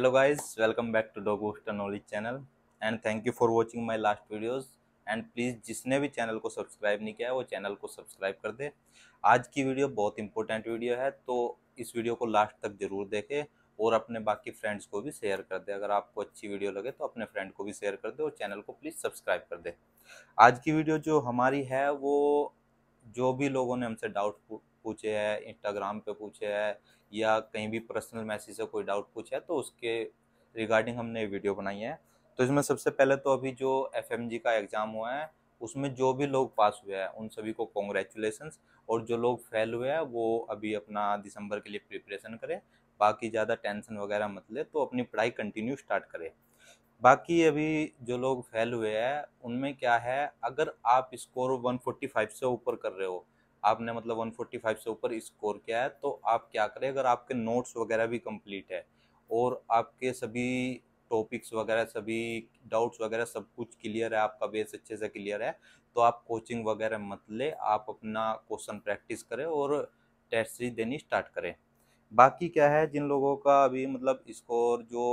guys welcome back to Dog dogwooster knowledge channel and thank you for watching my last videos and please जिसने भी channel को subscribe नहीं किया है वो चैनल को सब्सक्राइब कर दे आज की वीडियो बहुत इंपॉर्टेंट वीडियो है तो इस वीडियो को लास्ट तक ज़रूर देखें और अपने बाकी फ्रेंड्स को भी शेयर कर दे अगर आपको अच्छी वीडियो लगे तो अपने फ्रेंड को भी शेयर कर दे और चैनल को प्लीज़ सब्सक्राइब कर दे आज की वीडियो जो हमारी है वो जो भी लोगों ने हमसे डाउट पूछे है इंस्टाग्राम पे पूछे है या कहीं भी पर्सनल मैसेज से कोई डाउट पूछे है तो उसके रिगार्डिंग हमने वीडियो बनाई है तो इसमें सबसे पहले तो अभी जो एफ का एग्ज़ाम हुआ है उसमें जो भी लोग पास हुए हैं उन सभी को कॉन्ग्रेचुलेसन और जो लोग फेल हुए हैं वो अभी अपना दिसंबर के लिए प्रिपरेशन करें बाकी ज़्यादा टेंशन वगैरह मत ले तो अपनी पढ़ाई कंटिन्यू स्टार्ट करें बाकी अभी जो लोग फेल हुए हैं उनमें क्या है अगर आप स्कोर 145 से ऊपर कर रहे हो आपने मतलब 145 से ऊपर स्कोर किया है तो आप क्या करें अगर आपके नोट्स वगैरह भी कंप्लीट है और आपके सभी टॉपिक्स वगैरह सभी डाउट्स वगैरह सब कुछ क्लियर है आपका बेस अच्छे से क्लियर है तो आप कोचिंग वगैरह मत ले आप अपना क्वेश्चन प्रैक्टिस करें और टेस्ट सीरीज देनी स्टार्ट करें बाकी क्या है जिन लोगों का अभी मतलब स्कोर जो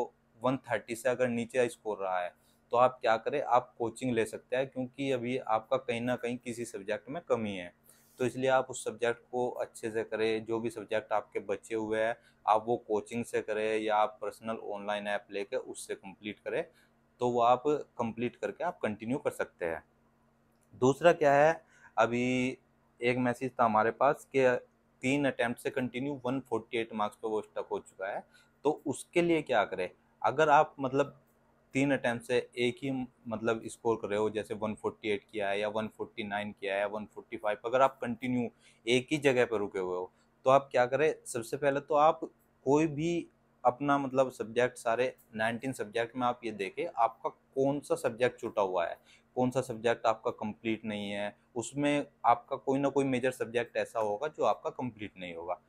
130 से अगर नीचे स्कोर रहा है तो आप क्या करें आप कोचिंग ले सकते हैं क्योंकि अभी आपका कहीं ना कहीं किसी सब्जेक्ट में कमी है तो इसलिए आप उस सब्जेक्ट को अच्छे से करें जो भी सब्जेक्ट आपके बचे हुए हैं आप वो कोचिंग से करें या आप पर्सनल ऑनलाइन ऐप लेके उससे कंप्लीट करें तो वो आप कंप्लीट करके आप कंटिन्यू कर सकते हैं दूसरा क्या है अभी एक मैसेज था हमारे पास कि तीन अटैम्प्ट से कंटिन्यू 148 मार्क्स पर वो स्टक हो चुका है तो उसके लिए क्या करें अगर आप मतलब तीन अटैम्प्ट से एक ही मतलब स्कोर कर रहे हो जैसे 148 किया है या 149 किया है या 145 अगर आप कंटिन्यू एक ही जगह पर रुके हुए हो तो आप क्या करें सबसे पहले तो आप कोई भी अपना मतलब सब्जेक्ट सारे 19 सब्जेक्ट में आप ये देखें आपका कौन सा सब्जेक्ट छूटा हुआ है कौन सा सब्जेक्ट आपका कंप्लीट नहीं है उसमें आपका कोई ना कोई मेजर सब्जेक्ट ऐसा होगा जो आपका कंप्लीट नहीं होगा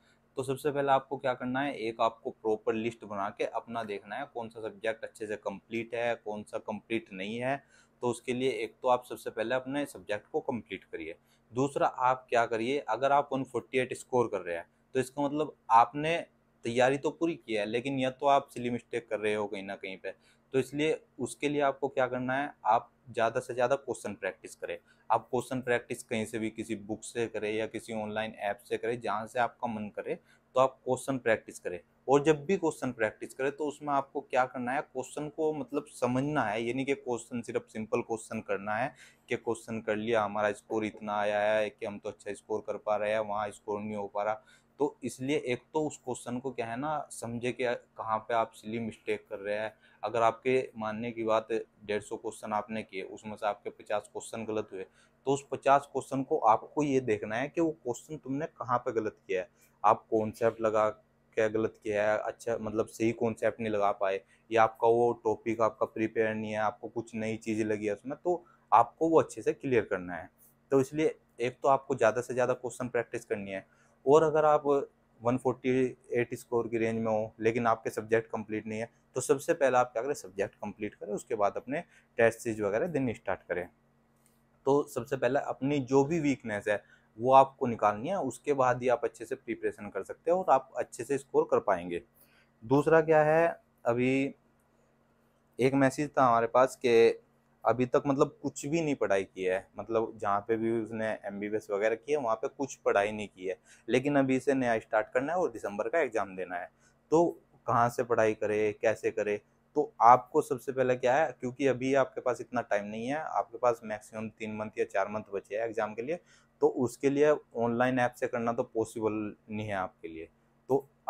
तो सबसे पहले आपको क्या करना है एक आपको प्रॉपर लिस्ट बना के अपना देखना है कौन सा सब्जेक्ट अच्छे से कंप्लीट है कौन सा कंप्लीट नहीं है तो उसके लिए एक तो आप सबसे पहले अपने सब्जेक्ट को कंप्लीट करिए दूसरा आप क्या करिए अगर आप 148 स्कोर कर रहे हैं तो इसका मतलब आपने तैयारी तो पूरी की है लेकिन या तो आप सिली मिस्टेक कर रहे हो कहीं ना कहीं पर तो इसलिए उसके लिए आपको क्या करना है आप ज़्यादा से ज़्यादा क्वेश्चन प्रैक्टिस करें आप क्वेश्चन प्रैक्टिस कहीं से भी किसी बुक से करें या किसी ऑनलाइन ऐप से करें जहाँ से आपका मन करे तो आप क्वेश्चन प्रैक्टिस करें और जब भी क्वेश्चन प्रैक्टिस करें तो उसमें आपको क्या करना है क्वेश्चन को मतलब समझना है यानी कि क्वेश्चन सिर्फ सिंपल क्वेश्चन करना है कि क्वेश्चन कर लिया हमारा स्कोर इतना आया है कि हम तो अच्छा स्कोर कर पा रहे हैं वहाँ स्कोर नहीं हो पा रहा तो इसलिए एक तो उस क्वेश्चन को क्या है ना समझे कि कहाँ पे आप सिली मिस्टेक कर रहे हैं अगर आपके मानने की बात डेढ़ सौ क्वेश्चन आपने किए उसमें से आपके पचास क्वेश्चन गलत हुए तो उस पचास क्वेश्चन को आपको ये देखना है कि वो क्वेश्चन तुमने कहाँ पे गलत किया है आप कॉन्सेप्ट लगा क्या गलत किया है अच्छा मतलब सही कॉन्सेप्ट नहीं लगा पाए या आपका वो टॉपिक आपका प्रिपेयर नहीं है आपको कुछ नई चीज़ें लगी है उसमें तो आपको वो अच्छे से क्लियर करना है तो इसलिए एक तो आपको ज़्यादा से ज़्यादा क्वेश्चन प्रैक्टिस करनी है और अगर आप 148 स्कोर की रेंज में हो लेकिन आपके सब्जेक्ट कंप्लीट नहीं है तो सबसे पहले आप क्या करें सब्जेक्ट कंप्लीट करें उसके बाद अपने टेस्ट सीरीज वगैरह दिन स्टार्ट करें तो सबसे पहले अपनी जो भी वीकनेस है वो आपको निकालनी है उसके बाद ही आप अच्छे से प्रिपरेशन कर सकते हो और आप अच्छे से स्कोर कर पाएंगे दूसरा क्या है अभी एक मैसेज था हमारे पास कि अभी तक मतलब कुछ भी नहीं पढ़ाई की है मतलब जहाँ पे भी उसने एम वगैरह किया वहाँ पे कुछ पढ़ाई नहीं की है लेकिन अभी इसे नया स्टार्ट करना है और दिसंबर का एग्ज़ाम देना है तो कहाँ से पढ़ाई करे कैसे करे तो आपको सबसे पहले क्या है क्योंकि अभी आपके पास इतना टाइम नहीं है आपके पास मैक्सिमम तीन मंथ या चार मंथ बचे हैं एग्ज़ाम के लिए तो उसके लिए ऑनलाइन ऐप से करना तो पॉसिबल नहीं है आपके लिए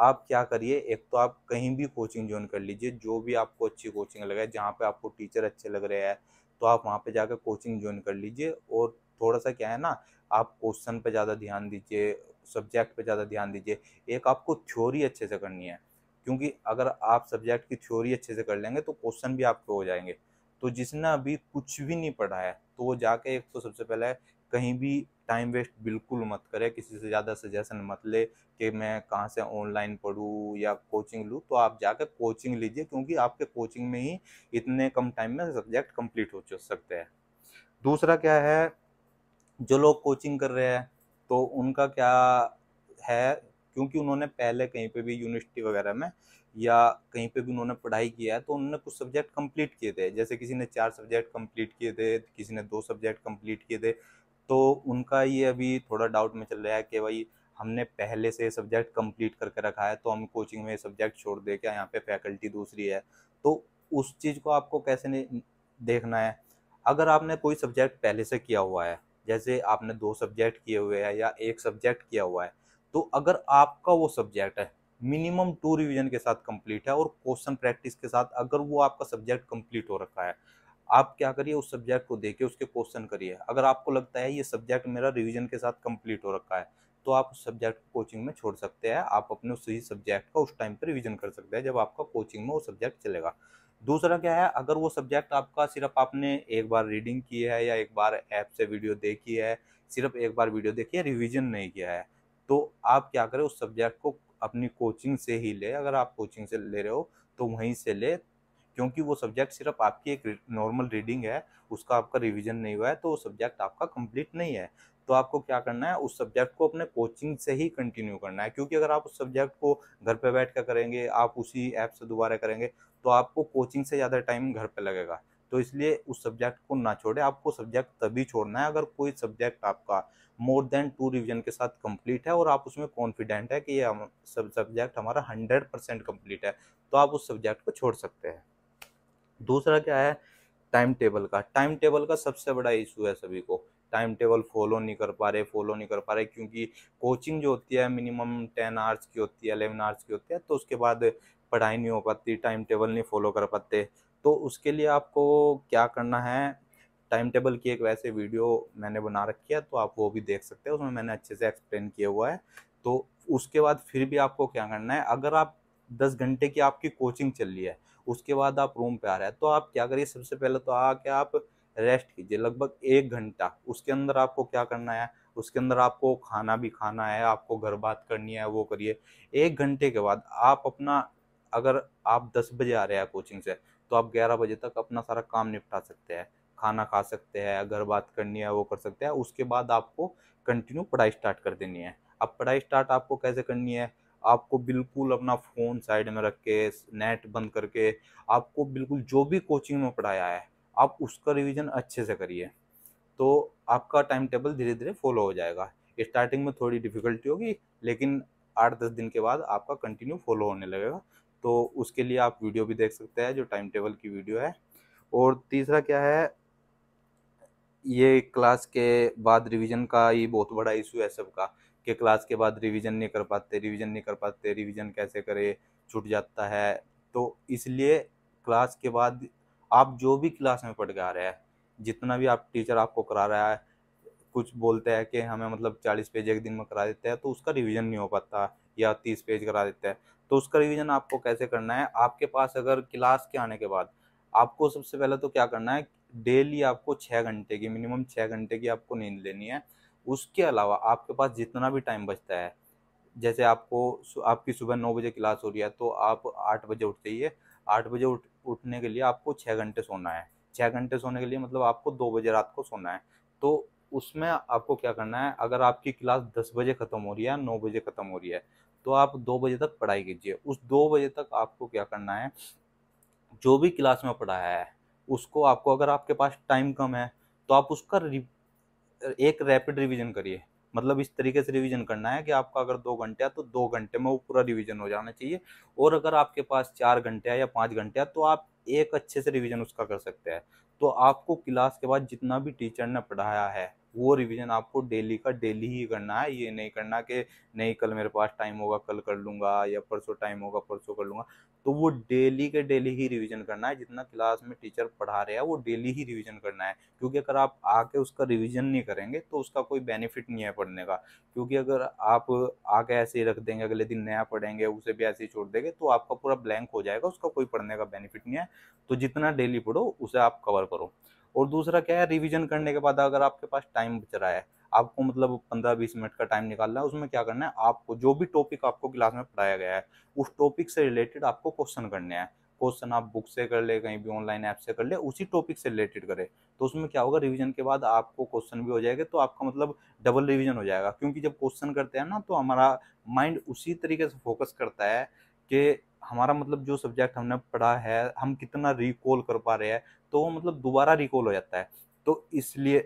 आप क्या करिए एक तो आप कहीं भी कोचिंग ज्वाइन कर लीजिए जो भी आपको अच्छी कोचिंग लगे जहाँ पे आपको टीचर अच्छे लग रहे हैं तो आप वहाँ पे जाकर कोचिंग ज्वाइन कर लीजिए और थोड़ा सा क्या है ना आप क्वेश्चन पे ज़्यादा ध्यान दीजिए सब्जेक्ट पे ज़्यादा ध्यान दीजिए एक आपको थ्योरी अच्छे से करनी है क्योंकि अगर आप सब्जेक्ट की थ्योरी अच्छे से कर लेंगे तो क्वेश्चन भी आपके हो जाएंगे तो जिसने अभी कुछ भी नहीं पढ़ा है तो वो जाके एक तो सबसे पहले कहीं भी टाइम वेस्ट बिल्कुल मत करें किसी से ज़्यादा सजेशन मत ले कि मैं कहाँ से ऑनलाइन पढ़ूँ या कोचिंग लूँ तो आप जाकर कोचिंग लीजिए क्योंकि आपके कोचिंग में ही इतने कम टाइम में सब्जेक्ट कंप्लीट हो सकते हैं दूसरा क्या है जो लोग कोचिंग कर रहे हैं तो उनका क्या है क्योंकि उन्होंने पहले कहीं पे भी यूनिवर्सिटी वगैरह में या कहीं पे भी उन्होंने पढ़ाई किया है तो उन्होंने कुछ सब्जेक्ट कंप्लीट किए थे जैसे किसी ने चार सब्जेक्ट कंप्लीट किए थे किसी ने दो सब्जेक्ट कंप्लीट किए थे तो उनका ये अभी थोड़ा डाउट में चल रहा है कि भाई हमने पहले से सब्जेक्ट कंप्लीट करके रखा है तो हम कोचिंग में सब्जेक्ट छोड़ दे के यहाँ पे फैकल्टी दूसरी है तो उस चीज़ को आपको कैसे देखना है अगर आपने कोई सब्जेक्ट पहले से किया हुआ है जैसे आपने दो सब्जेक्ट किए हुए हैं या एक सब्जेक्ट किया हुआ है तो अगर आपका वो सब्जेक्ट है मिनिमम टू रिवीजन के साथ कंप्लीट है और क्वेश्चन प्रैक्टिस के साथ अगर वो आपका सब्जेक्ट कंप्लीट हो रखा है आप क्या करिए उस सब्जेक्ट को देखिए उसके क्वेश्चन करिए अगर आपको लगता है ये सब्जेक्ट मेरा रिवीजन के साथ कंप्लीट हो रखा है तो आप उस सब्जेक्ट को कोचिंग में छोड़ सकते हैं आप अपने उस सब्जेक्ट का उस टाइम पर रिविजन कर सकते हैं जब आपका कोचिंग में वो सब्जेक्ट चलेगा दूसरा क्या है अगर वो सब्जेक्ट आपका सिर्फ आपने एक बार रीडिंग की है या एक बार ऐप से वीडियो देखी है सिर्फ एक बार वीडियो देखी है रिविजन नहीं किया है तो आप क्या करें उस सब्जेक्ट को अपनी कोचिंग से ही ले अगर आप कोचिंग से ले रहे हो तो वहीं से ले क्योंकि वो सब्जेक्ट सिर्फ आपकी एक नॉर्मल रीडिंग है उसका आपका रिविजन नहीं हुआ है तो वो सब्जेक्ट आपका कम्प्लीट नहीं है तो आपको क्या करना है उस सब्जेक्ट को अपने कोचिंग से ही कंटिन्यू करना है क्योंकि अगर आप उस सब्जेक्ट को घर पे बैठ कर करेंगे आप उसी ऐप से दोबारा करेंगे तो आपको कोचिंग से ज़्यादा टाइम घर पे लगेगा तो इसलिए उस सब्जेक्ट को ना छोड़े आपको सब्जेक्ट तभी छोड़ना है अगर कोई सब्जेक्ट आपका मोर देन टू रिविजन के साथ कंप्लीट है और आप उसमें कॉन्फिडेंट है कि ये सब सब्जेक्ट हमारा हंड्रेड परसेंट कम्प्लीट है तो आप उस सब्जेक्ट को छोड़ सकते हैं दूसरा क्या है टाइम टेबल का टाइम टेबल का सबसे बड़ा इशू है सभी को टाइम टेबल फॉलो नहीं कर पा रहे फॉलो नहीं कर पा रहे क्योंकि कोचिंग जो होती है मिनिमम टेन आवर्स की होती है अलेवन आवर्स की होती है तो उसके बाद पढ़ाई नहीं हो पाती टाइम टेबल नहीं फॉलो कर पाते तो उसके लिए आपको क्या करना है टाइम टेबल की एक वैसे वीडियो मैंने बना रखी है तो आप वो भी देख सकते हैं उसमें मैंने अच्छे से एक्सप्लेन किया हुआ है तो उसके बाद फिर भी आपको क्या करना है अगर आप दस घंटे की आपकी कोचिंग चल रही है उसके बाद आप रूम पे आ रहे हैं तो आप क्या करिए सबसे पहले तो आके आप रेस्ट कीजिए लगभग एक घंटा उसके अंदर आपको क्या करना है उसके अंदर आपको खाना भी खाना है आपको घर बात करनी है वो करिए एक घंटे के बाद आप अपना अगर आप दस बजे आ रहे हैं कोचिंग से तो आप ग्यारह बजे तक अपना सारा काम निपटा सकते हैं खाना खा सकते हैं घर बात करनी है वो कर सकते हैं उसके बाद आपको कंटिन्यू पढ़ाई स्टार्ट कर देनी है अब पढ़ाई स्टार्ट आपको कैसे करनी है आपको बिल्कुल अपना फ़ोन साइड में रख के नेट बंद करके आपको बिल्कुल जो भी कोचिंग में पढ़ाया है आप उसका रिवीजन अच्छे से करिए तो आपका टाइम टेबल धीरे धीरे फॉलो हो जाएगा स्टार्टिंग में थोड़ी डिफ़िकल्टी होगी लेकिन आठ दस दिन के बाद आपका कंटिन्यू फॉलो होने लगेगा तो उसके लिए आप वीडियो भी देख सकते हैं जो टाइम टेबल की वीडियो है और तीसरा क्या है ये क्लास के बाद रिवीजन का ये बहुत बड़ा इशू है सबका कि क्लास के बाद रिवीजन नहीं कर पाते रिवीजन नहीं कर पाते रिवीजन कैसे करें छूट जाता है तो इसलिए क्लास के बाद आप जो भी क्लास में पढ़ के आ रहे हैं जितना भी आप टीचर आपको करा रहा है कुछ बोलते हैं कि हमें मतलब चालीस पेज एक दिन में करा देते हैं तो उसका रिविजन नहीं हो पाता या तीस पेज करा देते हैं तो उसका रिविज़न आपको कैसे करना है आपके पास अगर क्लास के आने के बाद आपको सबसे पहले तो क्या करना है डेली आपको छः घंटे की मिनिमम छः घंटे की आपको नींद लेनी है उसके अलावा आपके पास जितना भी टाइम बचता है जैसे आपको आपकी सुबह नौ बजे क्लास हो रही है तो आप आठ बजे उठ जाइए आठ बजे उठ उठने के लिए आपको छः घंटे सोना है छः घंटे सोने के लिए मतलब आपको दो बजे रात को सोना है तो उसमें आपको क्या करना है अगर आपकी क्लास दस बजे ख़त्म हो रही है नौ बजे ख़त्म हो रही है तो आप दो बजे तक पढ़ाई कीजिए उस दो बजे तक आपको क्या करना है जो भी क्लास में पढ़ाया है उसको आपको अगर आपके पास टाइम कम है तो आप उसका एक रैपिड रिवीजन करिए मतलब इस तरीके से रिवीजन करना है कि आपका अगर दो घंटे है तो दो घंटे में वो पूरा रिवीजन हो जाना चाहिए और अगर आपके पास चार घंटे या पाँच घंटे तो आप एक अच्छे से रिवीजन उसका कर सकते हैं तो आपको क्लास के बाद जितना भी टीचर ने पढ़ाया है वो रिवीजन आपको डेली का डेली ही करना है ये नहीं करना कि नहीं कल मेरे पास टाइम होगा कल कर लूँगा या परसों टाइम होगा परसों कर लूँगा तो वो डेली के डेली ही रिवीजन करना है जितना क्लास में टीचर पढ़ा रहे हैं वो डेली ही रिवीजन करना है क्योंकि अगर आप आके उसका रिवीजन नहीं करेंगे तो उसका कोई बेनिफिट नहीं है पढ़ने का क्योंकि अगर आप आके ऐसे ही रख देंगे अगले दिन नया पढ़ेंगे उसे भी ऐसे ही छोड़ देंगे तो आपका पूरा ब्लैंक हो जाएगा उसका कोई पढ़ने का बेनिफिट नहीं है तो जितना डेली पढ़ो उसे आप कवर करो और दूसरा क्या है रिविजन करने के बाद अगर आपके पास टाइम बच रहा है आपको मतलब पंद्रह बीस मिनट का टाइम निकालना है उसमें क्या करना है आपको जो भी टॉपिक आपको क्लास में पढ़ाया गया है उस टॉपिक से रिलेटेड आपको क्वेश्चन करने हैं क्वेश्चन आप बुक से कर ले कहीं भी ऑनलाइन ऐप से कर ले उसी टॉपिक से रिलेटेड करें तो उसमें क्या होगा रिवीजन के बाद आपको क्वेश्चन भी हो जाएगा तो आपका मतलब डबल रिवीजन हो जाएगा क्योंकि जब क्वेश्चन करते हैं ना तो हमारा माइंड उसी तरीके से फोकस करता है कि हमारा मतलब जो सब्जेक्ट हमने पढ़ा है हम कितना रिकॉल कर पा रहे हैं तो वो मतलब दोबारा रिकॉल हो जाता है तो इसलिए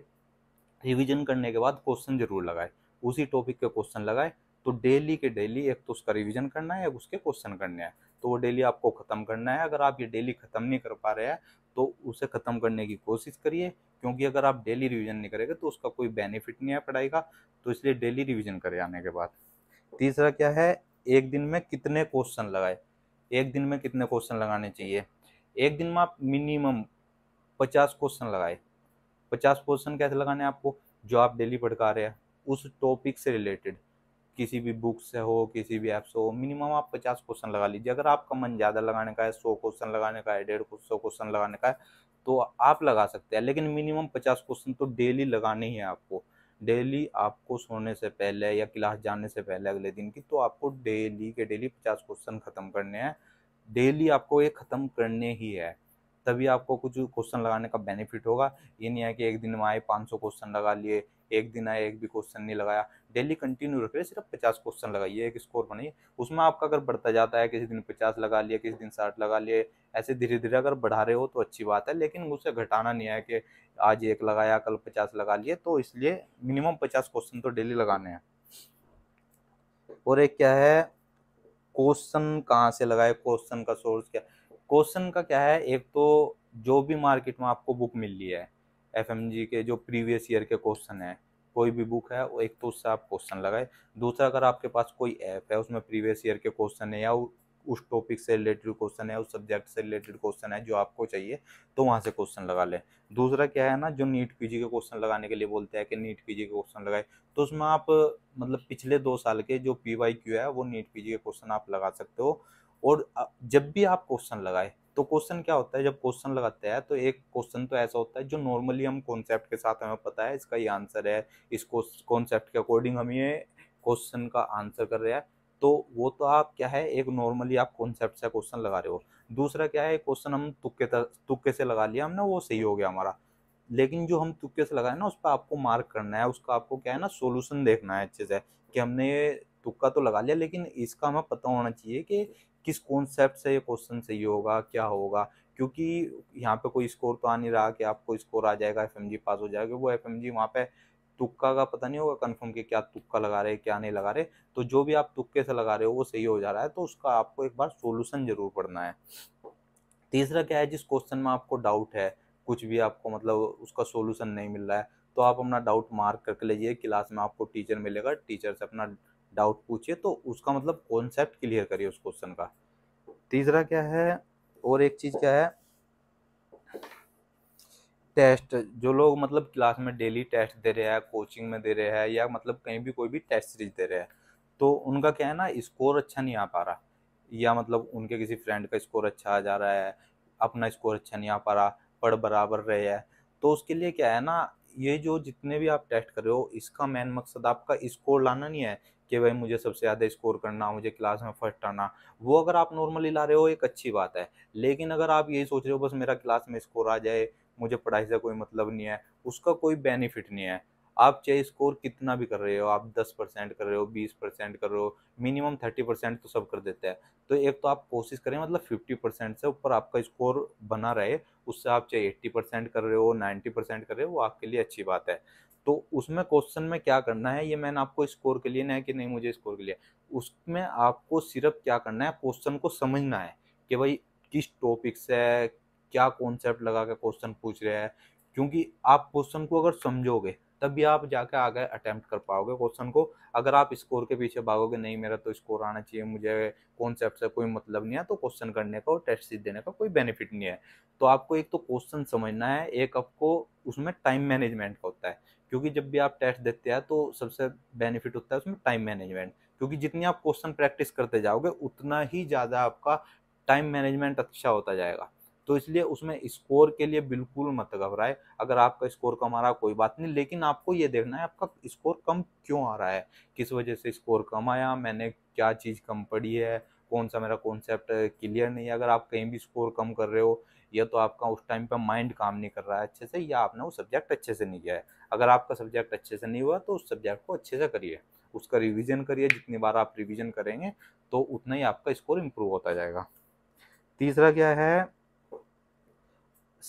रिविजन करने के बाद क्वेश्चन जरूर लगाए उसी टॉपिक के क्वेश्चन लगाए तो डेली के डेली एक तो उसका रिवीजन करना है एक उसके क्वेश्चन करने हैं तो वो डेली आपको ख़त्म करना है अगर आप ये डेली ख़त्म नहीं कर पा रहे हैं तो उसे ख़त्म करने की कोशिश करिए क्योंकि अगर आप डेली रिवीजन नहीं करेंगे तो उसका कोई बेनिफिट नहीं है पढ़ाई का तो इसलिए डेली रिवीजन करे आने के बाद तीसरा क्या है एक दिन में कितने क्वेश्चन लगाए एक दिन में कितने क्वेश्चन लगाने चाहिए एक दिन में आप मिनिमम पचास क्वेश्चन लगाए पचास क्वेश्चन कैसे लगाने आपको जो आप डेली पढ़का रहे हैं उस टॉपिक से रिलेटेड किसी भी बुक से हो किसी भी ऐप से हो मिनिमम आप पचास क्वेश्चन लगा लीजिए अगर आपका मन ज़्यादा लगाने का है सौ क्वेश्चन लगाने का है डेढ़ सौ क्वेश्चन लगाने का है तो आप लगा सकते हैं लेकिन मिनिमम पचास क्वेश्चन तो डेली लगाने ही हैं आपको डेली आपको सोने से पहले या क्लास जाने से पहले अगले दिन की तो आपको डेली के डेली पचास क्वेश्चन ख़त्म करने हैं डेली आपको ये ख़त्म करने ही है तभी आपको कुछ क्वेश्चन लगाने का बेनिफिट होगा ये नहीं है कि एक दिन में आए पाँच सौ क्वेश्चन लगा लिए एक दिन आए एक भी क्वेश्चन नहीं लगाया डेली कंटिन्यू रखिए सिर्फ पचास क्वेश्चन लगाइए एक स्कोर बनाइए उसमें आपका अगर बढ़ता जाता है किसी दिन पचास लगा लिए किसी दिन साठ लगा लिए ऐसे धीरे धीरे अगर बढ़ा रहे हो तो अच्छी बात है लेकिन उसे घटाना नहीं है कि आज एक लगाया कल पचास लगा लिए तो इसलिए मिनिमम पचास क्वेश्चन तो डेली लगाने हैं और एक क्या है क्वेश्चन कहाँ से लगाए क्वेश्चन का सोर्स क्या क्वेश्चन का क्या है एक तो जो भी मार्केट में आपको बुक मिल रही है एफ के जो प्रीवियस ईयर के क्वेश्चन है कोई भी बुक है वो एक तो उससे आप क्वेश्चन लगाए दूसरा अगर आपके पास कोई ऐप है उसमें प्रीवियस ईयर के क्वेश्चन है या उस टॉपिक से रिलेटेड क्वेश्चन है उस सब्जेक्ट से रिलेटेड क्वेश्चन है जो आपको चाहिए तो वहाँ से क्वेश्चन लगा लें दूसरा क्या है ना जो नीट पीजी के क्वेश्चन लगाने के लिए बोलते हैं कि नीट पीजी के क्वेश्चन लगाए तो उसमें आप मतलब पिछले दो साल के जो पी वाई क्यू है वो नीट पीजी के क्वेश्चन आप लगा सकते हो और जब भी आप क्वेश्चन लगाए तो क्वेश्चन क्या होता है जब क्वेश्चन लगाते हैं तो एक क्वेश्चन तो ऐसा होता है जो नॉर्मली हम कॉन्सेप्ट के साथ हमें पता है इसका ये आंसर है इस कॉन्सेप्ट के अकॉर्डिंग हम ये क्वेश्चन का आंसर कर रहे हैं तो वो तो आप क्या है एक नॉर्मली आप कॉन्सेप्ट से क्वेश्चन लगा रहे हो दूसरा क्या है क्वेश्चन हम तुक्के तुक्के से लगा लिया हमने वो सही हो गया हमारा लेकिन जो हम तुक्के से लगाए ना उस पर आपको मार्क करना है उसका आपको क्या है ना सोल्यूशन देखना है अच्छे से कि हमने तुक्का तो लगा लिया लेकिन इसका हमें पता होना चाहिए कि किस कॉन्सेप्ट से ये क्वेश्चन सही होगा क्या होगा क्योंकि यहाँ पे कोई स्कोर तो आ नहीं रहा कि आपको स्कोर आ जाएगा एफ पास हो जाएगा वो एफ एम जी वहाँ पे तुक्का का पता नहीं होगा कंफर्म कि क्या तुक्का लगा रहे क्या नहीं लगा रहे तो जो भी आप तुक्के से लगा रहे हो वो सही हो जा रहा है तो उसका आपको एक बार सोल्यूशन जरूर पढ़ना है तीसरा क्या है जिस क्वेश्चन में आपको डाउट है कुछ भी आपको मतलब उसका सोल्यूशन नहीं मिल रहा है तो आप अपना डाउट मार्क करके लीजिए क्लास में आपको टीचर मिलेगा टीचर से अपना डाउट पूछिए तो उसका मतलब कॉन्सेप्ट क्लियर करिए उस क्वेश्चन का तीसरा क्या है और एक चीज़ क्या है टेस्ट जो लोग मतलब क्लास में डेली टेस्ट दे रहे हैं कोचिंग में दे रहे हैं या मतलब कहीं भी कोई भी टेस्ट सीरीज दे रहे हैं तो उनका क्या है ना स्कोर अच्छा नहीं आ पा रहा या मतलब उनके किसी फ्रेंड का स्कोर अच्छा आ जा रहा है अपना स्कोर अच्छा नहीं आ पा रहा पढ़ बराबर रहे हैं तो उसके लिए क्या है ना ये जो जितने भी आप टेस्ट कर रहे हो इसका मेन मकसद आपका स्कोर लाना नहीं है कि भाई मुझे सबसे ज़्यादा स्कोर करना मुझे क्लास में फर्स्ट आना वो अगर आप नॉर्मली ला रहे हो एक अच्छी बात है लेकिन अगर आप यही सोच रहे हो बस मेरा क्लास में स्कोर आ जाए मुझे पढ़ाई से कोई मतलब नहीं है उसका कोई बेनिफिट नहीं है आप चाहे स्कोर कितना भी कर रहे हो आप दस परसेंट कर रहे हो बीस परसेंट कर रहे हो मिनिमम थर्टी परसेंट तो सब कर देते हैं तो एक तो आप कोशिश करें मतलब फिफ्टी परसेंट से ऊपर आपका स्कोर बना रहे उससे आप चाहे एट्टी परसेंट कर रहे हो नाइन्टी परसेंट कर रहे हो वो आपके लिए अच्छी बात है तो उसमें क्वेश्चन में क्या करना है ये मैंने आपको स्कोर के लिए ना है कि नहीं मुझे स्कोर के लिए उसमें आपको सिर्फ क्या करना है क्वेश्चन को समझना है कि भाई किस टॉपिक से क्या कॉन्सेप्ट लगा के क्वेश्चन पूछ रहे हैं क्योंकि आप क्वेश्चन को अगर समझोगे तभी आप जाके आगे अटैम्प्ट कर पाओगे क्वेश्चन को अगर आप स्कोर के पीछे भागोगे नहीं मेरा तो स्कोर आना चाहिए मुझे कॉन्सेप्ट से कोई मतलब नहीं है तो क्वेश्चन करने का और टेस्ट सीट देने का कोई बेनिफिट नहीं है तो आपको एक तो क्वेश्चन समझना है एक आपको उसमें टाइम मैनेजमेंट का होता है क्योंकि जब भी आप टेस्ट देते हैं तो सबसे बेनिफिट होता है उसमें टाइम मैनेजमेंट क्योंकि जितनी आप क्वेश्चन प्रैक्टिस करते जाओगे उतना ही ज़्यादा आपका टाइम मैनेजमेंट अच्छा होता जाएगा तो इसलिए उसमें स्कोर के लिए बिल्कुल मत घबराए अगर आपका स्कोर कम आ रहा कोई बात नहीं लेकिन आपको ये देखना है आपका स्कोर कम क्यों आ रहा है किस वजह से स्कोर कम आया मैंने क्या चीज़ कम पड़ी है कौन सा मेरा कॉन्सेप्ट क्लियर नहीं है अगर आप कहीं भी स्कोर कम कर रहे हो या तो आपका उस टाइम पर माइंड काम नहीं कर रहा है अच्छे से या आपने वो सब्जेक्ट अच्छे से नहीं किया है अगर आपका सब्जेक्ट अच्छे से नहीं हुआ तो उस सब्जेक्ट को अच्छे से करिए उसका रिविजन करिए जितनी बार आप रिविजन करेंगे तो उतना ही आपका स्कोर इम्प्रूव होता जाएगा तीसरा क्या है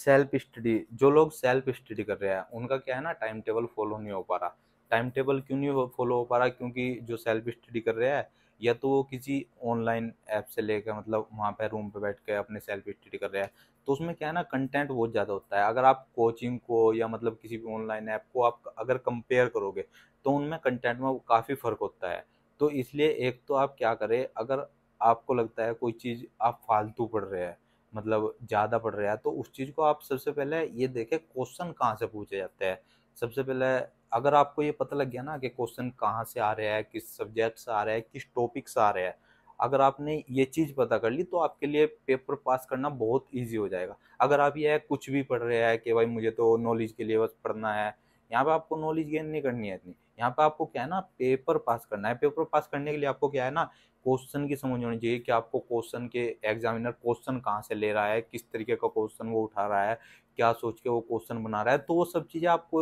सेल्फ स्टडी जो लोग सेल्फ स्टडी कर रहे हैं उनका क्या है ना टाइम टेबल फॉलो नहीं हो पा रहा टाइम टेबल क्यों नहीं फॉलो हो पा रहा क्योंकि जो सेल्फ स्टडी कर रहे हैं या तो वो किसी ऑनलाइन ऐप से लेकर मतलब वहाँ पर रूम पे बैठ कर अपने सेल्फ स्टडी कर रहे हैं तो उसमें क्या है ना कंटेंट बहुत ज़्यादा होता है अगर आप कोचिंग को या मतलब किसी भी ऑनलाइन ऐप को आप अगर कंपेयर करोगे तो उनमें कंटेंट में काफ़ी फ़र्क होता है तो इसलिए एक तो आप क्या करें अगर आपको लगता है कोई चीज़ आप फालतू पढ़ रहे हैं मतलब ज़्यादा पढ़ रहे हैं तो उस चीज़ को आप सबसे पहले ये देखें क्वेश्चन कहाँ से पूछे जाते हैं सबसे पहले अगर आपको ये पता लग गया ना कि क्वेश्चन कहाँ से आ रहा है किस सब्जेक्ट से आ रहा है किस टॉपिक से आ रहा है अगर आपने ये चीज़ पता कर ली तो आपके लिए पेपर पास करना बहुत ईजी हो जाएगा अगर आप यह कुछ भी पढ़ रहे हैं कि भाई मुझे तो नॉलेज के लिए बस पढ़ना है यहाँ पे आपको नॉलेज गेन नहीं करनी है इतनी यहाँ पे आपको क्या है ना पेपर पास करना है पेपर पास करने के लिए आपको क्या है ना क्वेश्चन की समझ होनी चाहिए कि आपको क्वेश्चन के एग्जामिनर क्वेश्चन कहाँ से ले रहा है किस तरीके का क्वेश्चन वो उठा रहा है क्या सोच के वो क्वेश्चन बना रहा है तो वो सब चीज़ें आपको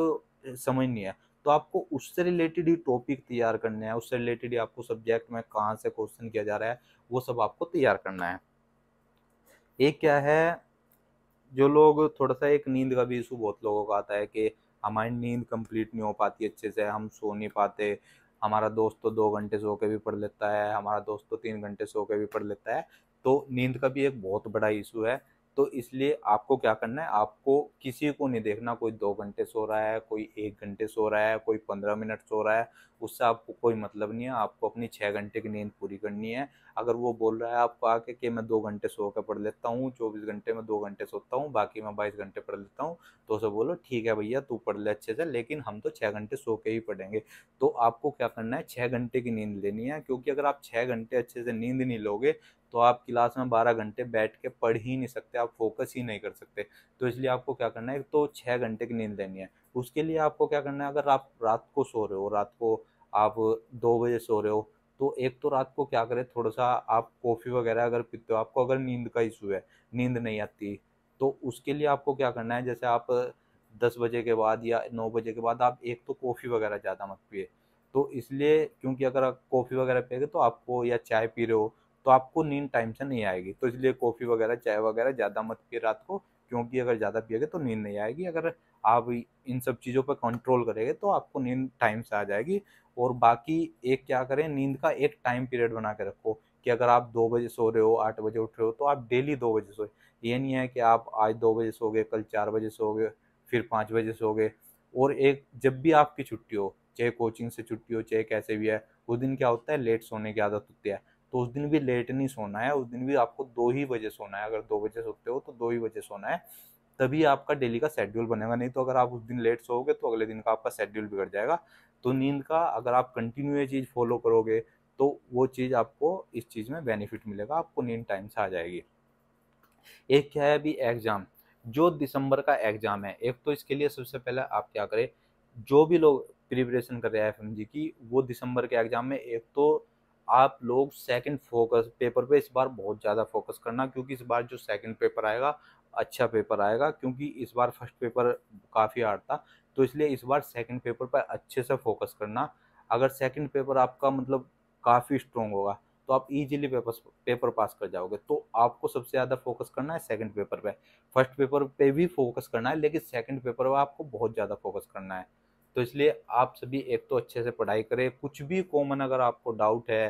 समझ नहीं है तो आपको उससे रिलेटेड ही टॉपिक तैयार करना है उससे रिलेटेड ही आपको सब्जेक्ट में कहाँ से क्वेश्चन किया जा रहा है वो सब आपको तैयार करना है एक क्या है जो लोग थोड़ा सा एक नींद का भी इशू बहुत लोगों का आता है कि हमारी नींद कंप्लीट नहीं हो पाती अच्छे से हम सो नहीं पाते हमारा दोस्त तो दो घंटे सो के भी पढ़ लेता है हमारा दोस्त तो तीन घंटे सो के भी पढ़ लेता है तो नींद का भी एक बहुत बड़ा इशू है तो इसलिए आपको क्या करना है आपको किसी को नहीं देखना कोई दो घंटे सो रहा है कोई एक घंटे सो रहा है कोई पंद्रह मिनट सो रहा है उससे आपको कोई मतलब नहीं है आपको अपनी छः घंटे की नींद पूरी करनी है अगर वो बोल रहा है आपको आके कि मैं दो घंटे सो कर पढ़ लेता हूँ चौबीस घंटे में दो घंटे सोता हूँ बाकी मैं बाईस घंटे पढ़ लेता हूँ तो उसे बोलो ठीक है भैया तू पढ़ ले अच्छे से लेकिन हम तो छः घंटे सो के ही पढ़ेंगे तो आपको क्या करना है छः घंटे की नींद लेनी है क्योंकि अगर आप छः घंटे अच्छे से नींद नहीं लोगे तो आप क्लास में बारह घंटे बैठ के पढ़ ही नहीं सकते आप फोकस ही नहीं कर सकते तो इसलिए आपको क्या करना है तो छः घंटे की नींद लेनी है उसके लिए आपको क्या करना है अगर आप रात को सो रहे हो रात को आप दो बजे सो रहे हो तो एक तो रात को क्या करें थोड़ा सा आप कॉफ़ी वगैरह अगर पीते हो आपको अगर नींद का इशू है नींद नहीं आती तो उसके लिए आपको क्या करना है जैसे आप दस बजे के बाद या नौ बजे के बाद आप एक तो कॉफ़ी वगैरह ज़्यादा मत पिए तो इसलिए क्योंकि अगर आप कॉफ़ी वगैरह पिएंगे तो आपको या चाय पी रहे हो तो आपको नींद टाइम से नहीं आएगी तो इसलिए कॉफ़ी वगैरह चाय वगैरह ज़्यादा मत पिए रात को क्योंकि अगर ज़्यादा पिएगा तो नींद नहीं आएगी अगर आप इन सब चीज़ों पर कंट्रोल करेंगे तो आपको नींद टाइम से आ जाएगी और बाकी एक क्या करें नींद का एक टाइम पीरियड बना के रखो कि अगर आप दो बजे सो रहे हो आठ बजे उठ रहे हो तो आप डेली दो बजे सोए ये नहीं है कि आप आज दो बजे सो गए कल चार बजे सो गए फिर पाँच बजे सो गए और एक जब भी आपकी छुट्टी हो चाहे कोचिंग से छुट्टी हो चाहे कैसे भी है उस दिन क्या होता है लेट सोने की आदत होती है तो उस दिन भी लेट नहीं सोना है उस दिन भी आपको दो ही बजे सोना है अगर दो बजे सोते हो तो दो ही बजे सोना है तभी आपका डेली का शेड्यूल बनेगा नहीं तो अगर आप उस दिन लेट सोओगे तो अगले दिन का आपका शेड्यूल बिगड़ जाएगा तो नींद का अगर आप कंटिन्यू ये चीज़ फॉलो करोगे तो वो चीज़ आपको इस चीज़ में बेनिफिट मिलेगा आपको नींद टाइम से आ जाएगी एक क्या है अभी एग्ज़ाम जो दिसंबर का एग्ज़ाम है एक तो इसके लिए सबसे पहले आप क्या करें जो भी लोग प्रिपरेशन कर रहे हैं एफ की वो दिसंबर के एग्ज़ाम में एक तो आप लोग सेकंड फोकस पेपर पे इस बार बहुत ज़्यादा फोकस करना क्योंकि इस बार जो सेकंड पेपर आएगा अच्छा पेपर आएगा क्योंकि इस बार फर्स्ट पेपर काफ़ी हार्ड था तो इसलिए इस बार सेकंड पेपर पर अच्छे से फोकस करना अगर सेकंड पेपर आपका मतलब काफ़ी स्ट्रॉन्ग होगा तो आप इजीली पेपर पेपर पास कर जाओगे तो आपको सबसे ज़्यादा फोकस करना है सेकंड पेपर पे फर्स्ट पेपर पे भी फोकस करना है लेकिन सेकंड पेपर पर आपको बहुत ज़्यादा फोकस करना है तो इसलिए आप सभी एक तो अच्छे से पढ़ाई करें कुछ भी कॉमन अगर आपको डाउट है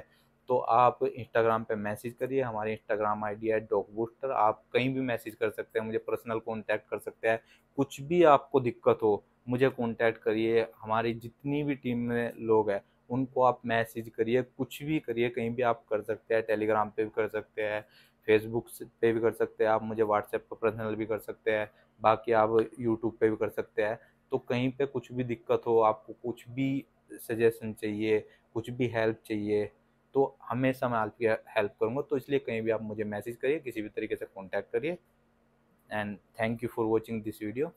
तो आप इंस्टाग्राम पे मैसेज करिए हमारे इंस्टाग्राम आईडी है डॉग बूस्टर आप कहीं भी मैसेज कर सकते हैं मुझे पर्सनल कॉन्टैक्ट कर सकते हैं कुछ भी आपको दिक्कत हो मुझे कॉन्टैक्ट करिए हमारी जितनी भी टीम में लोग हैं उनको आप मैसेज करिए कुछ भी करिए कहीं भी आप कर सकते हैं टेलीग्राम पे भी कर सकते हैं फेसबुक पे भी कर सकते हैं आप मुझे व्हाट्सएप पर पर्सनल भी कर सकते हैं बाकी आप यूट्यूब पे भी कर सकते हैं तो कहीं पे कुछ भी दिक्कत हो आपको कुछ भी सजेशन चाहिए कुछ भी हेल्प चाहिए तो हमेशा मैं आपकी हेल्प करूँगा तो इसलिए कहीं भी आप मुझे मैसेज करिए किसी भी तरीके से कॉन्टैक्ट करिए and thank you for watching this video